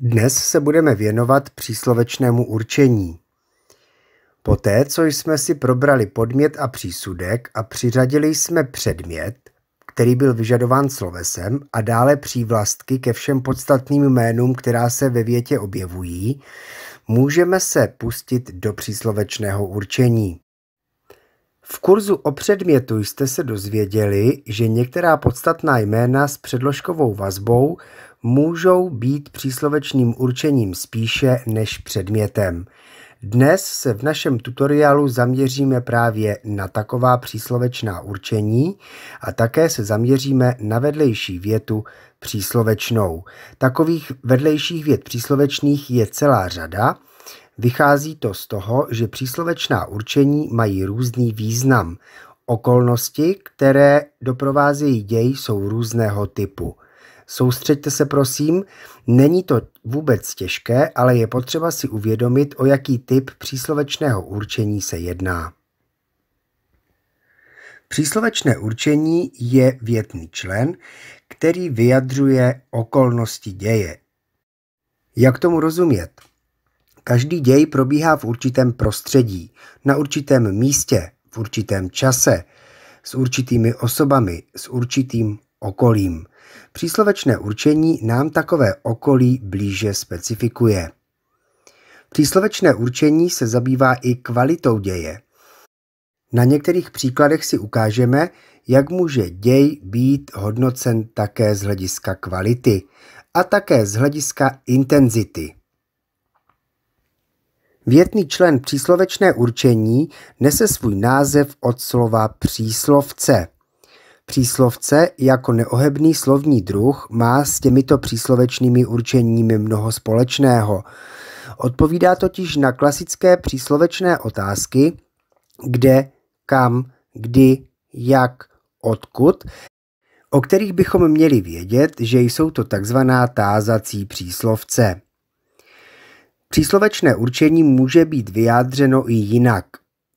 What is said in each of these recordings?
Dnes se budeme věnovat příslovečnému určení. Poté, co jsme si probrali podmět a přísudek a přiřadili jsme předmět, který byl vyžadován slovesem, a dále přívlastky ke všem podstatným jménům, která se ve větě objevují, můžeme se pustit do příslovečného určení. V kurzu o předmětu jste se dozvěděli, že některá podstatná jména s předložkovou vazbou můžou být příslovečným určením spíše než předmětem. Dnes se v našem tutoriálu zaměříme právě na taková příslovečná určení a také se zaměříme na vedlejší větu příslovečnou. Takových vedlejších vět příslovečných je celá řada Vychází to z toho, že příslovečná určení mají různý význam. Okolnosti, které doprovázejí děj, jsou různého typu. Soustřeďte se prosím, není to vůbec těžké, ale je potřeba si uvědomit, o jaký typ příslovečného určení se jedná. Příslovečné určení je větný člen, který vyjadřuje okolnosti děje. Jak tomu rozumět? Každý děj probíhá v určitém prostředí, na určitém místě, v určitém čase, s určitými osobami, s určitým okolím. Příslovečné určení nám takové okolí blíže specifikuje. Příslovečné určení se zabývá i kvalitou děje. Na některých příkladech si ukážeme, jak může děj být hodnocen také z hlediska kvality a také z hlediska intenzity. Větný člen příslovečné určení nese svůj název od slova příslovce. Příslovce jako neohebný slovní druh má s těmito příslovečnými určeními mnoho společného. Odpovídá totiž na klasické příslovečné otázky, kde, kam, kdy, jak, odkud, o kterých bychom měli vědět, že jsou to takzvaná tázací příslovce. Příslovečné určení může být vyjádřeno i jinak.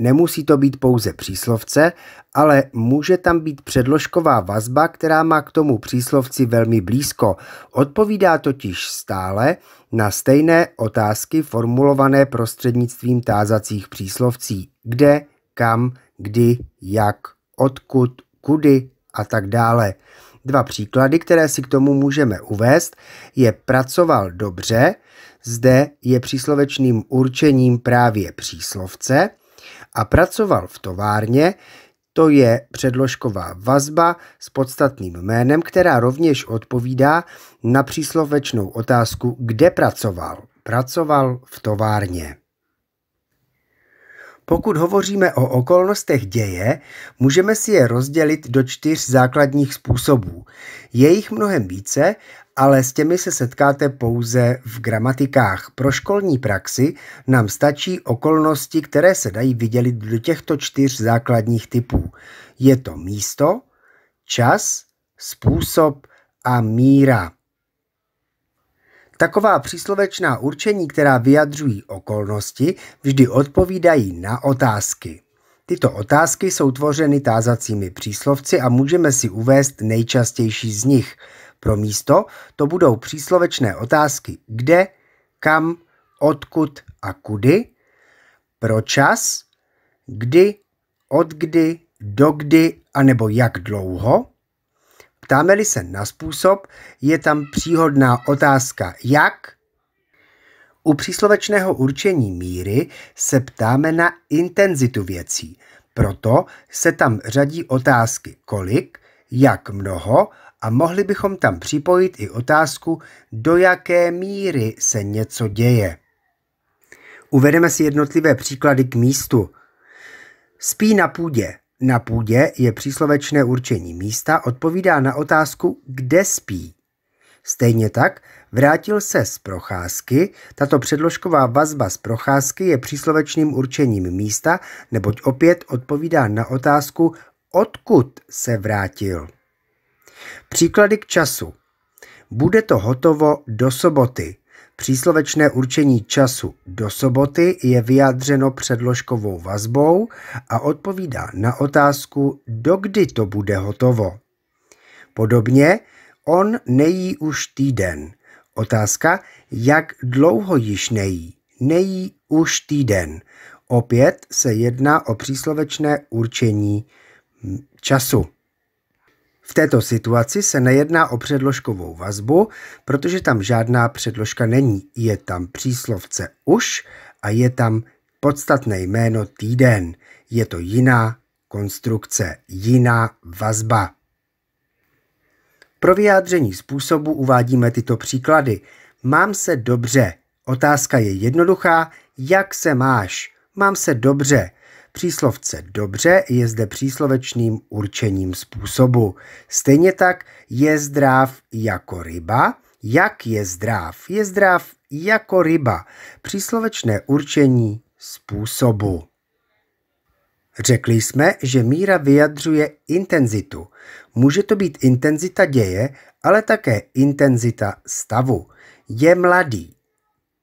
Nemusí to být pouze příslovce, ale může tam být předložková vazba, která má k tomu příslovci velmi blízko. Odpovídá totiž stále na stejné otázky formulované prostřednictvím tázacích příslovcí. Kde, kam, kdy, jak, odkud, kudy a tak dále. Dva příklady, které si k tomu můžeme uvést, je pracoval dobře, zde je příslovečným určením právě příslovce, a pracoval v továrně, to je předložková vazba s podstatným jménem, která rovněž odpovídá na příslovečnou otázku, kde pracoval. Pracoval v továrně. Pokud hovoříme o okolnostech děje, můžeme si je rozdělit do čtyř základních způsobů. Je jich mnohem více, ale s těmi se setkáte pouze v gramatikách. Pro školní praxi nám stačí okolnosti, které se dají vydělit do těchto čtyř základních typů. Je to místo, čas, způsob a míra. Taková příslovečná určení, která vyjadřují okolnosti, vždy odpovídají na otázky. Tyto otázky jsou tvořeny tázacími příslovci a můžeme si uvést nejčastější z nich. Pro místo to budou příslovečné otázky kde, kam, odkud a kudy, pro čas, kdy, odkdy, dokdy a nebo jak dlouho, Ptáme-li se na způsob, je tam příhodná otázka jak. U příslovečného určení míry se ptáme na intenzitu věcí, proto se tam řadí otázky kolik, jak mnoho a mohli bychom tam připojit i otázku, do jaké míry se něco děje. Uvedeme si jednotlivé příklady k místu. Spí na půdě, na půdě je příslovečné určení místa odpovídá na otázku, kde spí. Stejně tak vrátil se z procházky, tato předložková vazba z procházky je příslovečným určením místa, neboť opět odpovídá na otázku, odkud se vrátil. Příklady k času. Bude to hotovo do soboty. Příslovečné určení času do soboty je vyjádřeno předložkovou vazbou a odpovídá na otázku, dokdy to bude hotovo. Podobně on nejí už týden. Otázka, jak dlouho již nejí. Nejí už týden. Opět se jedná o příslovečné určení času. V této situaci se nejedná o předložkovou vazbu, protože tam žádná předložka není. Je tam příslovce už a je tam podstatné jméno týden. Je to jiná konstrukce, jiná vazba. Pro vyjádření způsobu uvádíme tyto příklady. Mám se dobře. Otázka je jednoduchá. Jak se máš? Mám se dobře. Příslovce dobře je zde příslovečným určením způsobu. Stejně tak je zdrav jako ryba. Jak je zdrav? Je zdrav jako ryba. Příslovečné určení způsobu. Řekli jsme, že míra vyjadřuje intenzitu. Může to být intenzita děje, ale také intenzita stavu. Je mladý.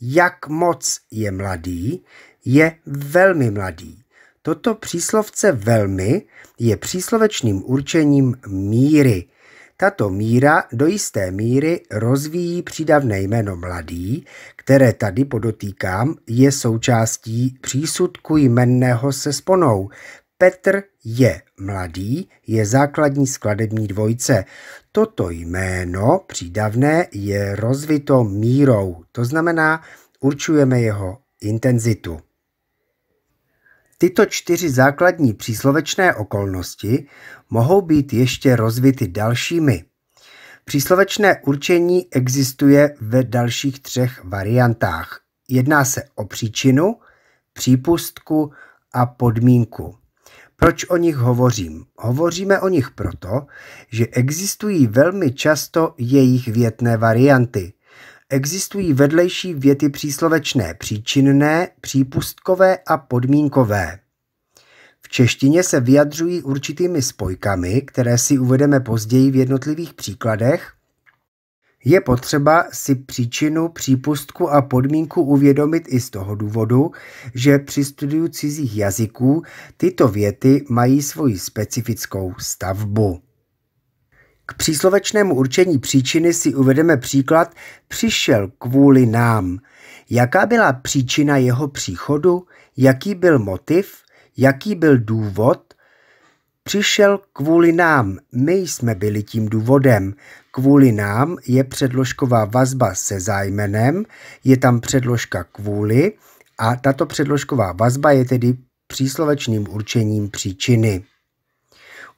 Jak moc je mladý? Je velmi mladý. Toto příslovce velmi je příslovečným určením míry. Tato míra do jisté míry rozvíjí přídavné jméno mladý, které tady podotýkám, je součástí přísudku jmenného se sponou. Petr je mladý, je základní skladební dvojce. Toto jméno přídavné je rozvito mírou, to znamená, určujeme jeho intenzitu. Tyto čtyři základní příslovečné okolnosti mohou být ještě rozvity dalšími. Příslovečné určení existuje ve dalších třech variantách. Jedná se o příčinu, přípustku a podmínku. Proč o nich hovořím? Hovoříme o nich proto, že existují velmi často jejich větné varianty existují vedlejší věty příslovečné příčinné, přípustkové a podmínkové. V češtině se vyjadřují určitými spojkami, které si uvedeme později v jednotlivých příkladech. Je potřeba si příčinu, přípustku a podmínku uvědomit i z toho důvodu, že při studiu cizích jazyků tyto věty mají svoji specifickou stavbu. K příslovečnému určení příčiny si uvedeme příklad přišel kvůli nám. Jaká byla příčina jeho příchodu? Jaký byl motiv? Jaký byl důvod? Přišel kvůli nám, my jsme byli tím důvodem. Kvůli nám je předložková vazba se zájmenem, je tam předložka kvůli a tato předložková vazba je tedy příslovečným určením příčiny.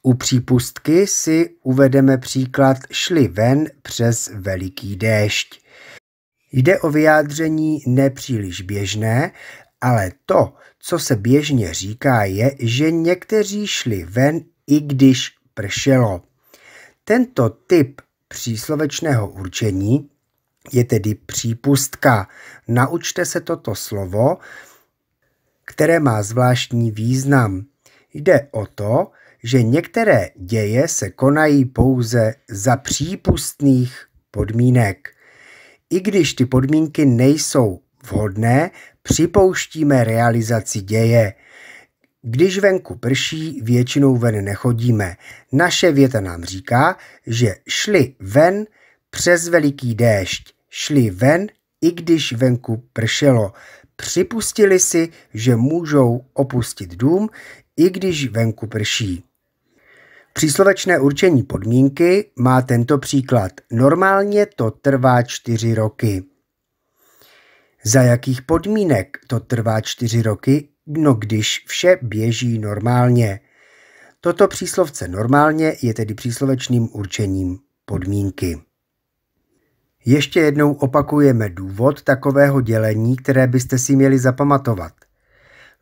U přípustky si uvedeme příklad šli ven přes veliký déšť. Jde o vyjádření nepříliš běžné, ale to, co se běžně říká, je, že někteří šli ven, i když pršelo. Tento typ příslovečného určení je tedy přípustka. Naučte se toto slovo, které má zvláštní význam. Jde o to, že některé děje se konají pouze za přípustných podmínek. I když ty podmínky nejsou vhodné, připouštíme realizaci děje. Když venku prší, většinou ven nechodíme. Naše věta nám říká, že šli ven přes veliký déšť. Šli ven, i když venku pršelo. Připustili si, že můžou opustit dům, i když venku prší. Příslovečné určení podmínky má tento příklad. Normálně to trvá čtyři roky. Za jakých podmínek to trvá čtyři roky? No když vše běží normálně. Toto příslovce normálně je tedy příslovečným určením podmínky. Ještě jednou opakujeme důvod takového dělení, které byste si měli zapamatovat.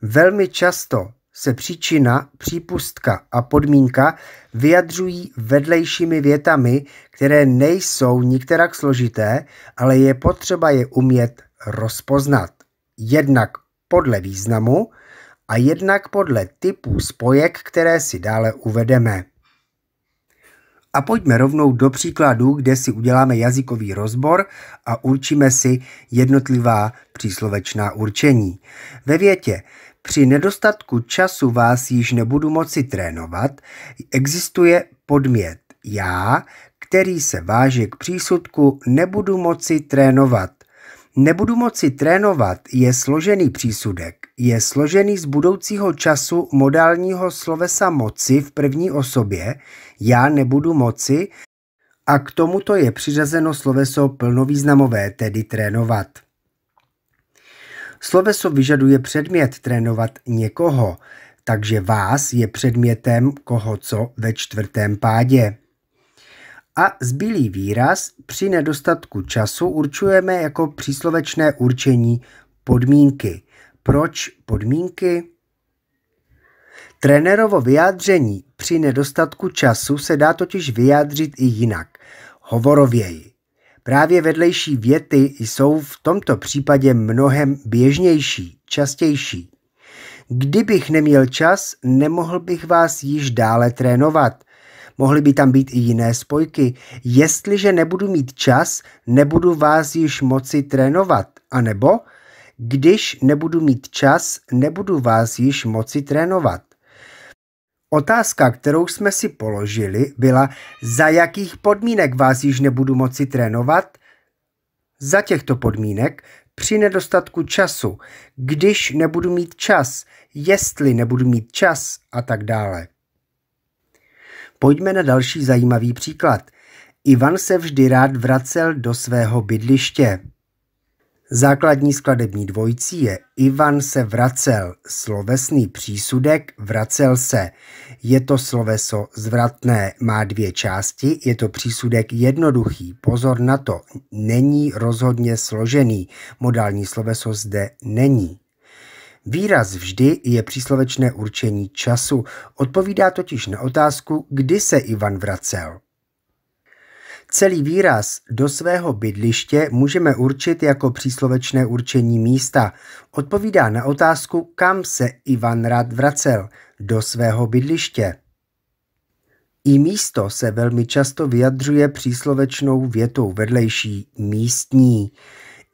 Velmi často se příčina, přípustka a podmínka vyjadřují vedlejšími větami, které nejsou nikterak složité, ale je potřeba je umět rozpoznat. Jednak podle významu a jednak podle typů spojek, které si dále uvedeme. A pojďme rovnou do příkladu, kde si uděláme jazykový rozbor a určíme si jednotlivá příslovečná určení. Ve větě při nedostatku času vás již nebudu moci trénovat, existuje podmět já, který se váže k přísudku nebudu moci trénovat. Nebudu moci trénovat je složený přísudek. Je složený z budoucího času modálního slovesa moci v první osobě, já nebudu moci a k tomuto je přiřazeno sloveso plnovýznamové, tedy trénovat. Sloveso vyžaduje předmět trénovat někoho, takže vás je předmětem koho co ve čtvrtém pádě. A zbylý výraz při nedostatku času určujeme jako příslovečné určení podmínky. Proč podmínky? Trenerovo vyjádření při nedostatku času se dá totiž vyjádřit i jinak, hovorověji. Právě vedlejší věty jsou v tomto případě mnohem běžnější, častější. Kdybych neměl čas, nemohl bych vás již dále trénovat. Mohly by tam být i jiné spojky. Jestliže nebudu mít čas, nebudu vás již moci trénovat. A nebo když nebudu mít čas, nebudu vás již moci trénovat. Otázka, kterou jsme si položili, byla, za jakých podmínek vás již nebudu moci trénovat? Za těchto podmínek, při nedostatku času, když nebudu mít čas, jestli nebudu mít čas a tak dále. Pojďme na další zajímavý příklad. Ivan se vždy rád vracel do svého bydliště. Základní skladební dvojicí je Ivan se vracel, slovesný přísudek vracel se. Je to sloveso zvratné, má dvě části, je to přísudek jednoduchý, pozor na to, není rozhodně složený, modální sloveso zde není. Výraz vždy je příslovečné určení času, odpovídá totiž na otázku, kdy se Ivan vracel. Celý výraz do svého bydliště můžeme určit jako příslovečné určení místa. Odpovídá na otázku, kam se Ivan rád vracel, do svého bydliště. I místo se velmi často vyjadřuje příslovečnou větou vedlejší místní.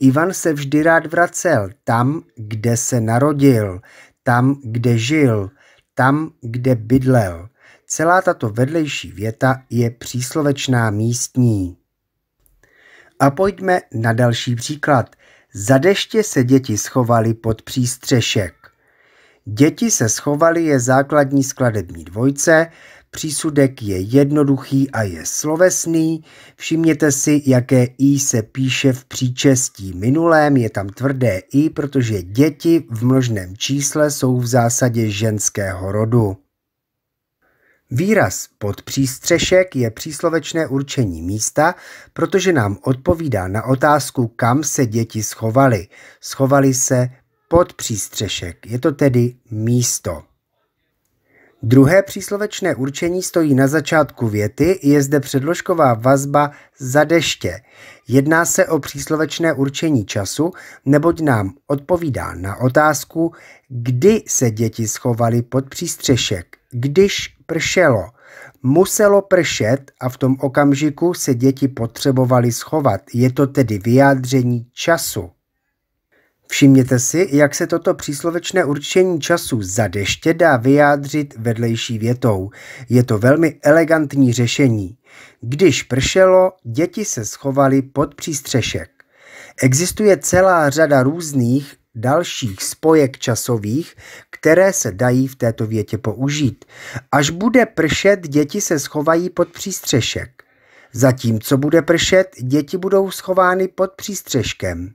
Ivan se vždy rád vracel tam, kde se narodil, tam, kde žil, tam, kde bydlel. Celá tato vedlejší věta je příslovečná místní. A pojďme na další příklad. Za deště se děti schovaly pod přístřešek. Děti se schovaly je základní skladební dvojce, přísudek je jednoduchý a je slovesný. Všimněte si, jaké i se píše v příčestí minulém, je tam tvrdé i, protože děti v množném čísle jsou v zásadě ženského rodu. Výraz pod přístřešek je příslovečné určení místa, protože nám odpovídá na otázku, kam se děti schovaly. Schovaly se pod přístřešek, je to tedy místo. Druhé příslovečné určení stojí na začátku věty, je zde předložková vazba za deště. Jedná se o příslovečné určení času, neboť nám odpovídá na otázku, kdy se děti schovaly pod přístřešek, když pršelo. Muselo pršet a v tom okamžiku se děti potřebovaly schovat. Je to tedy vyjádření času. Všimněte si, jak se toto příslovečné určení času za deště dá vyjádřit vedlejší větou. Je to velmi elegantní řešení. Když pršelo, děti se schovaly pod přístřešek. Existuje celá řada různých dalších spojek časových, které se dají v této větě použít. Až bude pršet, děti se schovají pod přístřešek. Zatímco bude pršet, děti budou schovány pod přístřeškem.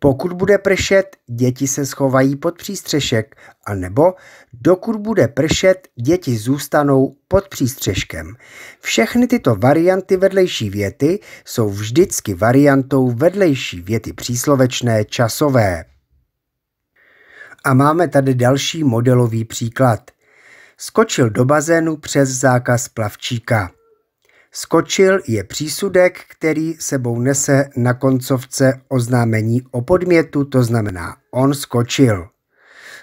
Pokud bude pršet, děti se schovají pod přístřešek, a nebo, dokud bude pršet, děti zůstanou pod přístřeškem. Všechny tyto varianty vedlejší věty jsou vždycky variantou vedlejší věty příslovečné časové. A máme tady další modelový příklad. Skočil do bazénu přes zákaz plavčíka. Skočil je přísudek, který sebou nese na koncovce oznámení o podmětu, to znamená on skočil.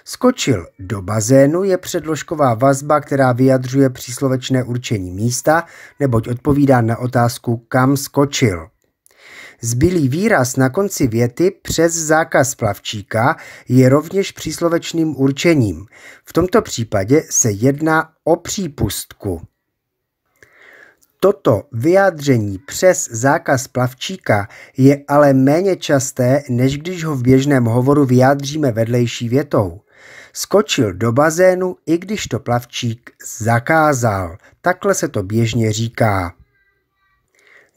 Skočil do bazénu je předložková vazba, která vyjadřuje příslovečné určení místa, neboť odpovídá na otázku, kam skočil. Zbylý výraz na konci věty přes zákaz plavčíka je rovněž příslovečným určením. V tomto případě se jedná o přípustku. Toto vyjádření přes zákaz plavčíka je ale méně časté, než když ho v běžném hovoru vyjádříme vedlejší větou. Skočil do bazénu, i když to plavčík zakázal. Takhle se to běžně říká.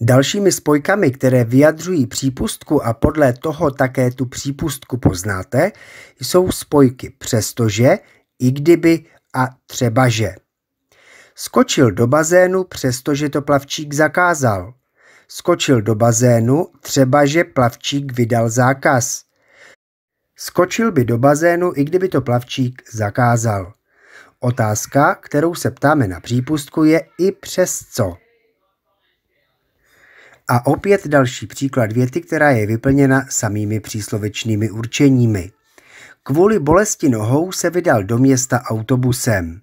Dalšími spojkami, které vyjadřují přípustku a podle toho také tu přípustku poznáte, jsou spojky přestože, i kdyby a třebaže. Skočil do bazénu, přestože to plavčík zakázal. Skočil do bazénu, třebaže plavčík vydal zákaz. Skočil by do bazénu, i kdyby to plavčík zakázal. Otázka, kterou se ptáme na přípustku, je i přes co. A opět další příklad věty, která je vyplněna samými příslovečnými určeními. Kvůli bolesti nohou se vydal do města autobusem.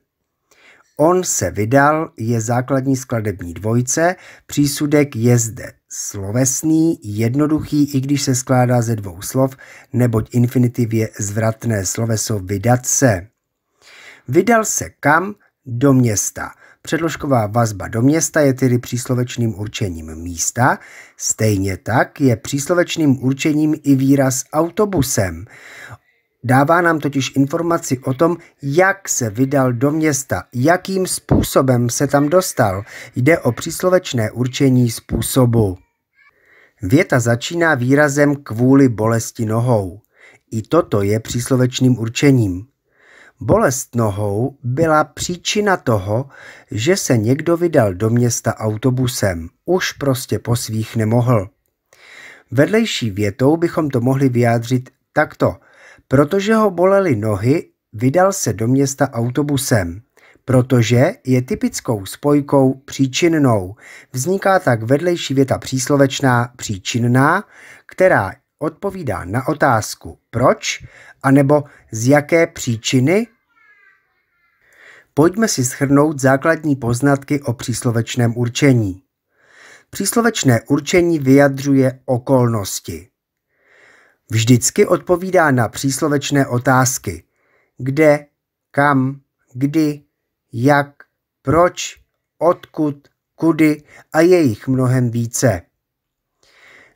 On se vydal je základní skladební dvojce, přísudek je zde slovesný, jednoduchý, i když se skládá ze dvou slov, neboť infinitiv je zvratné sloveso vydat se. Vydal se kam? Do města. Předložková vazba do města je tedy příslovečným určením místa, stejně tak je příslovečným určením i výraz autobusem. Dává nám totiž informaci o tom, jak se vydal do města, jakým způsobem se tam dostal. Jde o příslovečné určení způsobu. Věta začíná výrazem kvůli bolesti nohou. I toto je příslovečným určením. Bolest nohou byla příčina toho, že se někdo vydal do města autobusem. Už prostě po svých nemohl. Vedlejší větou bychom to mohli vyjádřit takto – Protože ho bolely nohy, vydal se do města autobusem. Protože je typickou spojkou příčinnou. Vzniká tak vedlejší věta příslovečná příčinná, která odpovídá na otázku proč, anebo z jaké příčiny. Pojďme si shrnout základní poznatky o příslovečném určení. Příslovečné určení vyjadřuje okolnosti. Vždycky odpovídá na příslovečné otázky. Kde, kam, kdy, jak, proč, odkud, kudy a jejich mnohem více.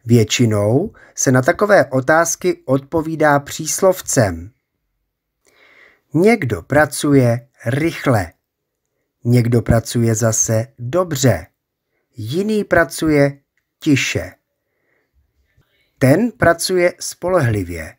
Většinou se na takové otázky odpovídá příslovcem. Někdo pracuje rychle, někdo pracuje zase dobře, jiný pracuje tiše. Ten pracuje spolehlivě.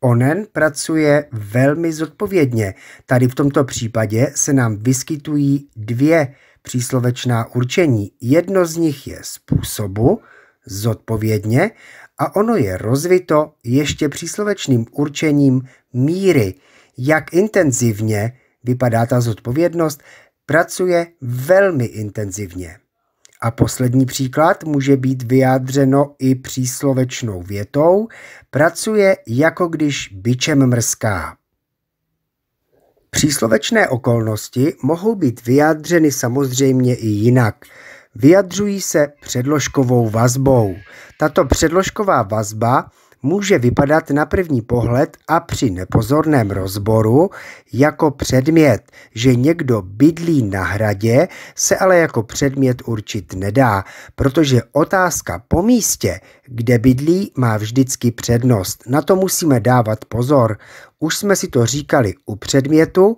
Onen pracuje velmi zodpovědně. Tady v tomto případě se nám vyskytují dvě příslovečná určení. Jedno z nich je způsobu, zodpovědně, a ono je rozvito ještě příslovečným určením míry, jak intenzivně vypadá ta zodpovědnost, pracuje velmi intenzivně. A poslední příklad může být vyjádřeno i příslovečnou větou pracuje jako když byčem mrská. Příslovečné okolnosti mohou být vyjádřeny samozřejmě i jinak. Vyjadřují se předložkovou vazbou. Tato předložková vazba může vypadat na první pohled a při nepozorném rozboru jako předmět, že někdo bydlí na hradě, se ale jako předmět určit nedá, protože otázka po místě, kde bydlí, má vždycky přednost. Na to musíme dávat pozor. Už jsme si to říkali u předmětu,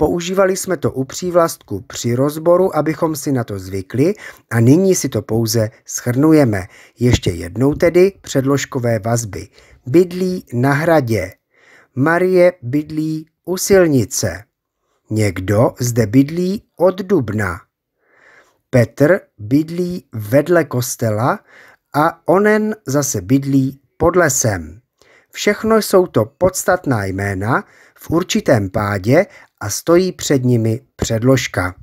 Používali jsme to u přívlastku při rozboru, abychom si na to zvykli a nyní si to pouze schrnujeme. Ještě jednou tedy předložkové vazby. Bydlí na hradě. Marie bydlí u silnice. Někdo zde bydlí od dubna. Petr bydlí vedle kostela a onen zase bydlí pod lesem. Všechno jsou to podstatná jména v určitém pádě a stojí před nimi předložka.